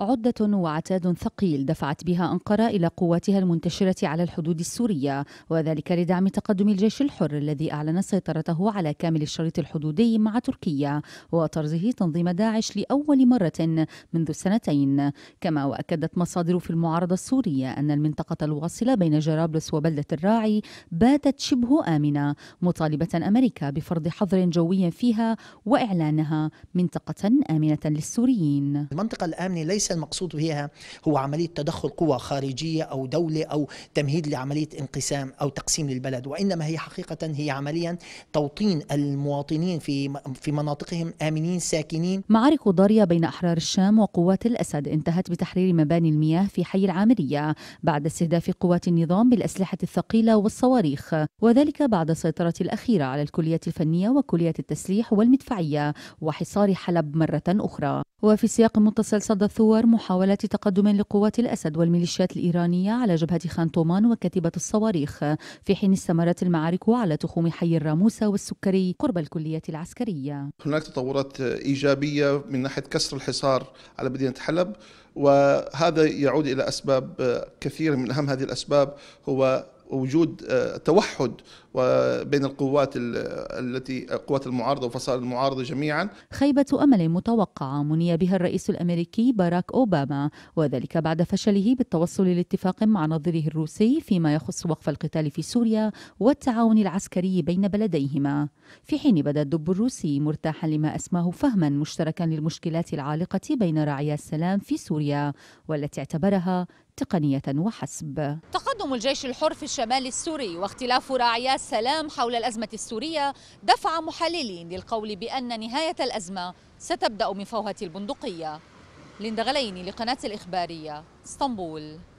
عدة وعتاد ثقيل دفعت بها أنقرة إلى قواتها المنتشرة على الحدود السورية وذلك لدعم تقدم الجيش الحر الذي أعلن سيطرته على كامل الشريط الحدودي مع تركيا وطرزه تنظيم داعش لأول مرة منذ سنتين كما وأكدت مصادر في المعارضة السورية أن المنطقة الواصلة بين جرابلس وبلدة الراعي باتت شبه آمنة مطالبة أمريكا بفرض حظر جوي فيها وإعلانها منطقة آمنة للسوريين المنطقة الآمنة ليس ليس المقصود بها هو عملية تدخل قوى خارجية أو دولة أو تمهيد لعملية انقسام أو تقسيم للبلد وإنما هي حقيقة هي عمليا توطين المواطنين في في مناطقهم آمنين ساكنين معارك ضارية بين أحرار الشام وقوات الأسد انتهت بتحرير مباني المياه في حي العامرية بعد استهداف قوات النظام بالأسلحة الثقيلة والصواريخ وذلك بعد السيطرة الأخيرة على الكلية الفنية وكلية التسليح والمدفعية وحصار حلب مرة أخرى وفي سياق متصل صدى الثوار صور محاولة تقدم لقوات الأسد والميليشيات الإيرانية على جبهة خانطومان وكتيبة الصواريخ في حين استمرت المعارك على تخوم حي الراموسة والسكري قرب الكلية العسكرية هناك تطورات إيجابية من ناحية كسر الحصار على مدينة حلب وهذا يعود إلى أسباب كثيرة من أهم هذه الأسباب هو وجود آه، توحد آه، بين القوات التي آه، قوات المعارضه وفصائل المعارضه جميعا. خيبه امل متوقعه مني بها الرئيس الامريكي باراك اوباما وذلك بعد فشله بالتوصل لاتفاق مع نظيره الروسي فيما يخص وقف القتال في سوريا والتعاون العسكري بين بلديهما. في حين بدا الدب الروسي مرتاحا لما اسماه فهما مشتركا للمشكلات العالقه بين رعايا السلام في سوريا والتي اعتبرها تقنية وحسب تقدم الجيش الحر في الشمال السوري واختلاف راعيا السلام حول الأزمة السورية دفع محللين للقول بأن نهاية الأزمة ستبدأ من فوهة البندقية ليندا غليني لقناة الإخبارية اسطنبول